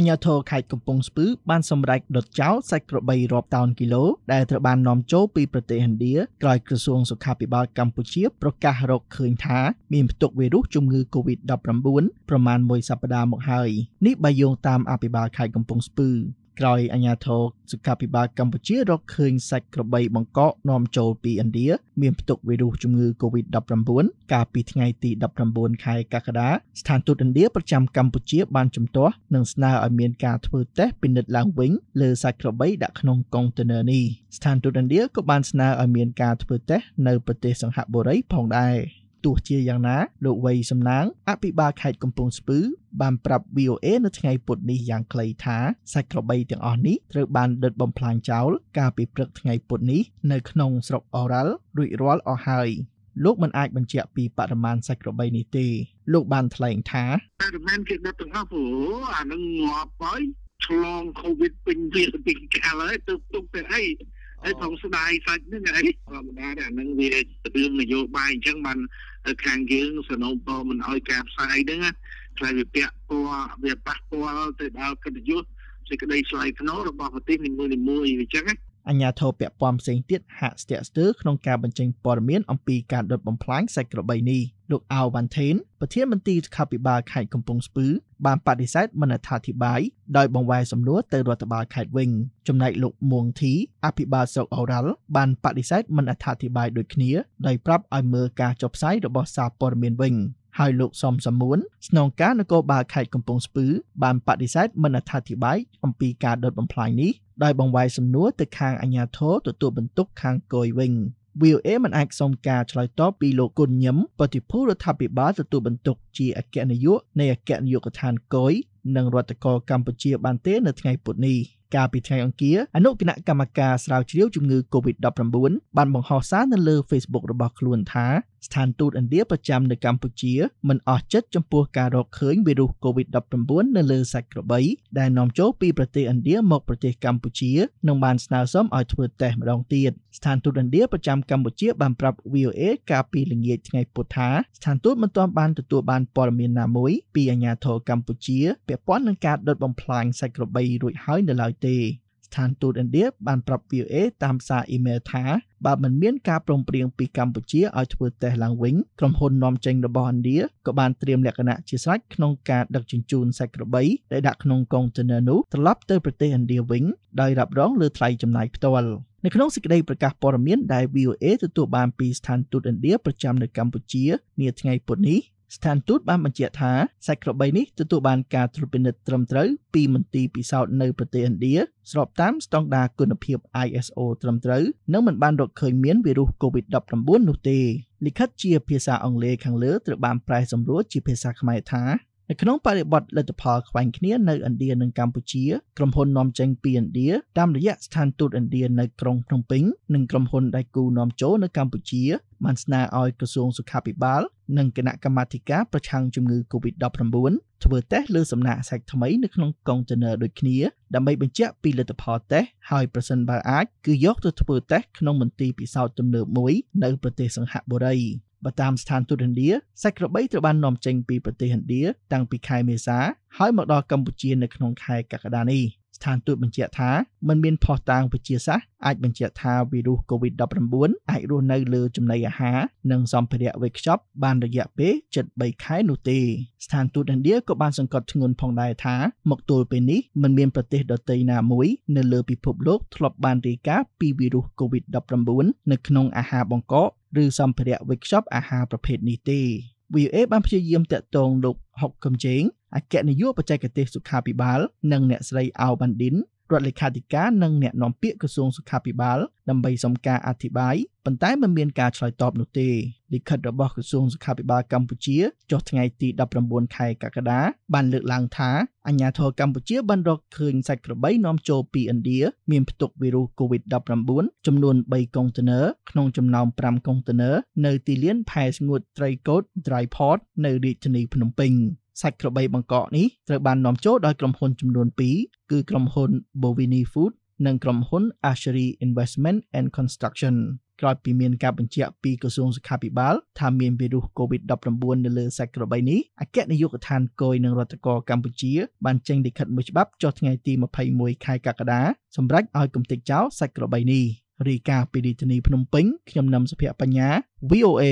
អាញាធរខេត្តកំពង់ស្ពឺ បានសម្រេចដុតចោលសាច់ក្របីរាប់តោនគីឡូដែលត្រូវបាននាំចូលពីប្រទេសឥណ្ឌាក្រោយក្រសួងសុខាភិបាលកម្ពុជាប្រកាសរកឃើញថាមានផ្ទុកវីរុសជំងឺ Covid-19 ប្រមាណមួយសប្តាហ៍មកហើយនេះបើយោងតាមអភិបាលខេត្តកំពង់ស្ពឺក្រោយអាញាធរសុខាភិបាលកម្ពុជារកឃើញសាច់ក្របីបង្កកនាំចូលពីឥណ្ឌាមានផ្ទុកវីរុសជំងឺ Covid-19 កាលពីថ្ងៃទី19ខែកក្កដា ស្ថានទូតឥណ្ឌាប្រចាំកម្ពុជាបានជំទាស់និងស្នើឲ្យមានការធ្វើតេស្តពិនិត្យឡើងវិញលើសាច់ក្របីដាក់ក្នុងកុងតឺន័រនេះស្ថានទូតឥណ្ឌាក៏បានស្នើឲ្យមានការធ្វើតេស្តនៅប្រទេសសង្ហបុរីផងដែរ។ទោះជាយ៉ាងណាលោកវ័យសំណាងអភិបាលខេត្តកំពង់ស្ពឺបានប្រាប់ VOA នៅថ្ងៃពុធនេះយ៉ាងខ្លីថាសាច់ក្របីទាំងអស់នេះត្រូវបានដុតបំផ្លាញចោលកាលពីព្រឹកថ្ងៃពុធនេះនៅក្នុងស្រុកអូរ៉ាល់រួចរាល់អស់ហើយលោកមិនអាចបញ្ជាក់ពីបរិមាណសាច់ក្របីនេះទេ លោកបានថ្លែងថាបរិមាណគេដុតទាំងអស់ព្រោះអានឹងងាប់ហើយឆ្លងកូវីដពេញវាពេញកាលហើយទៅទុកទៅអីហើយផងស្ដាយសាច់ហ្នឹងអីធម្មតាតែអានឹងវារឿងនយោបាយអញ្ចឹងបានខាងយើងសនុំបមិនអោយការផ្សាយហ្នឹងខ្លះវាពាក់ព័ន្ធវាប៉ះពាល់ទៅដល់កិត្តិយសសេចក្តីឆ្លៃថ្នូររបស់ប្រទេសនីមួយៗអញ្ចឹងណាអញ្ញាធិបពពំផ្សេងទៀតហាក់ស្ទាក់ស្ទើរក្នុងការបញ្ចេញព័ត៌មានអំពីការដុតបំផ្លាញសាច់ក្របីនេះលោកអាវវ៉ាន់ថេនប្រធានមន្ត្រីសុខាភិបាលខេត្តកំពង់ស្ពឺបានបដិសេធមិនអត្ថាធិប្បាយដោយបង្វែរសំណួរទៅរដ្ឋបាលខេត្តវិញចំណែកលោកមួងធីអភិបាលស្រុកអូរ៉ាល់បានបដិសេធមិនអត្ថាធិប្បាយដូចគ្នាដោយប្រាប់ឲ្យមើលការចុះផ្សាយរបស់សារព័ត៌មានវិញហើយលោកសំសមួនស្នងការនគរបាលខេត្តកំពង់ស្ពឺបានបដិសេធមិនអត្ថាធិប្បាយអំពីការដុតបំផ្លាញនេះដោយបង្វែរសំណួរទៅខាងអាជ្ញាធរទទួលបន្ទុកខាងគយវិញ VOA មិនអាចសុំការឆ្លើយតបពីលោកគុណញឹមបតិភូរដ្ឋាភិបាលទទួលបន្ទុកជាអគ្គនាយកនៃអគ្គនាយកដ្ឋានគយនិងរដ្ឋកោកម្ពុជាបានទេនៅថ្ងៃពុធនេះកាលពីថ្ងៃអង្គារអនុគណៈកម្មការស្រាវជ្រាវជំងឺ Covid-19 បានបង្ហោះសារនៅលើ Facebook របស់ខ្លួនថាស្ថានទូតឥណ្ឌាប្រចាំនៅកម្ពុជាមិនអស់ចិត្តចំពោះការរកឃើញវីរុស COVID-19 នៅលើសាច់ក្របី ដែលនាំចូលពីប្រទេសឥណ្ឌាមកប្រទេសកម្ពុជានិងបានស្នើសុំឲ្យធ្វើតេស្តម្ដងទៀតស្ថានទូតឥណ្ឌាប្រចាំកម្ពុជា បានប្រាប់ VOA កាលពីល្ងាចថ្ងៃពុធថាស្ថានទូតមិនទាន់បានទទួលបានព័ត៌មានណាមួយពីអាជ្ញាធរកម្ពុជាពាក់ព័ន្ធនឹងការដុតបំផ្លាញសាច់ក្របីរួចហើយនៅឡើយទេស្ថានទូតឥណ្ឌាបានប្រាប់ VOA តាមសារអ៊ីមែលថាបើមិនមានការព្រមព្រៀងពីកម្ពុជាឲ្យធ្វើតេស្តឡើងវិញក្រុមហ៊ុននាំចេញរបស់ឥណ្ឌាក៏បានត្រៀមលក្ខណៈជាស្រេចក្នុងការដឹកជញ្ជូនសាច់ក្របីដែលដាក់ក្នុងកុងតឺន័រនោះត្រឡប់ទៅប្រទេសឥណ្ឌាវិញដោយរ៉ាប់រងលើថ្លៃចំណាយផ្ទាល់នៅក្នុងសេចក្តីប្រកាសព័ត៌មានដែល VOA ទទួលបានពីស្ថានទូតឥណ្ឌាប្រចាំនៅកម្ពុជា នាថ្ងៃពុធនេះស្ថានទូតបានបញ្ជាក់ថាសាច់ក្របីនេះទទួលបានការត្រួតពិនិត្យត្រឹមត្រូវពីមន្ទីរពិសោធន៍នៅប្រទេសឥណ្ឌាស្របតាមស្តង់ដារគុណភាព ISO ត្រឹមត្រូវនិងមិនបានរកឃើញមានវីរុស COVID-19 នោះទេលិខិតជាភាសាអង់គ្លេសខាងលើត្រូវបានប្រែសម្រួលជាភាសាខ្មែរថានៅក្នុងបរិបទលទ្ធផលខ្វែងគ្នានៅឥណ្ឌានិងកម្ពុជាក្រុមហ៊ុននាំចេញពីឥណ្ឌាតាមរយៈស្ថានទូតឥណ្ឌានៅក្រុងភ្នំពេញនិងក្រុមហ៊ុនដៃគូនាំចូលនៅកម្ពុជាបានស្នើឲ្យក្រសួងសុខាភិបាលនិងគណៈកម្មាធិការប្រឆាំងជំងឺ Covid-19 ធ្វើតេស្តលើសំណាក់សាច់ថ្មីនៅក្នុងកុងតឺន័រដូចគ្នាដើម្បីបញ្ជាក់ពីលទ្ធផលតេស្តហើយប្រសិនបើអាចគឺយកទៅធ្វើតេស្តក្នុងមន្ទីរពិសោធន៍ទំនើបមួយនៅប្រទេសសិង្ហបុរីបើតាមស្ថានទូតឥណ្ឌាសាច់ក្របីត្រូវបាននាំចេញពីប្រទេសឥណ្ឌាតាំងពីខែមេសាហើយមកដល់កម្ពុជានៅក្នុងខែកក្កដានេះស្ថានទូតបញ្ជាក់ថាมันមានផុសតាងវិទ្យាសាស្ត្រអាចបញ្ជាក់ថាវីរុស COVID-19 អាចរស់នៅលើចំណីអាហារនិងសម្ភារៈវេចខ្ចប់បានរយៈពេល73ខែនោះទេស្ថានទូតឥណ្ឌាក៏បានសង្កត់ធ្ងន់ផងដែរថាមកទល់ពេលនេះมันមានប្រទេសដទៃណាមួយនៅលើពិភពលោកធ្លាប់បានរាយការណ៍ពីវីរុស COVID-19 នៅក្នុងអាហារបង្កកឬសម្ភារៈវេចខ្ចប់អាហារប្រភេទនេះទេ VOA បានព្យាយាមតាក់ទងលោកហុកកំជេងអគ្គនាយកបច្ចេកទេសសុខាភិបាលនិងអ្នកស្រីអៅបានឌិនរដ្ឋលេខាធិការនិងអ្នកនាំពាក្យក្រសួងសុខាភិបាលដើម្បីសុំការអធិប្បាយប៉ុន្តែមិនមានការឆ្លើយតបនោះទេលិខិតរបស់ក្រសួងសុខាភិបាលកម្ពុជាចុះថ្ងៃទី19ខែកក្កដាបានលើកឡើងថាអាជ្ញាធរកម្ពុជាបានរកឃើញសាច់ក្របីនាំចូលពីឥណ្ឌាមានផ្ទុកវីរុស COVID-19 ចំនួន3កុងតឺន័រក្នុងចំណោម5កុងតឺន័រនៅទីលានផែស្ងួតត្រីកោត Dry Port នៅរាជធានីភ្នំពេញសាច់ក្របីបង្កកនេះត្រូវបាននាំចូលដោយក្រុមហ៊ុន ចំនួន2គឺក្រុមហ៊ុន Bovini Food និងក្រុមហ៊ុន Asheri Investment and Construction ក្រោយពីមានការបញ្ជាក់ពីក្រសួងសុខាភិបាលថាមានវីរុស COVID-19 នៅលើសាច់ក្របីនេះអគ្គនាយកដ្ឋានគយនឹងរដ្ឋកោកម្ពុជាបានចេញលិខិតមួយច្បាប់ចុះថ្ងៃទី21ខែកក្កដា សម្រាប់ឲ្យគំទេចចោលសាច់ក្របីនេះរីកាពីរាជធានីភ្នំពេញខ្ញុំនឹមសុភ័ក្របញ្ញា VOA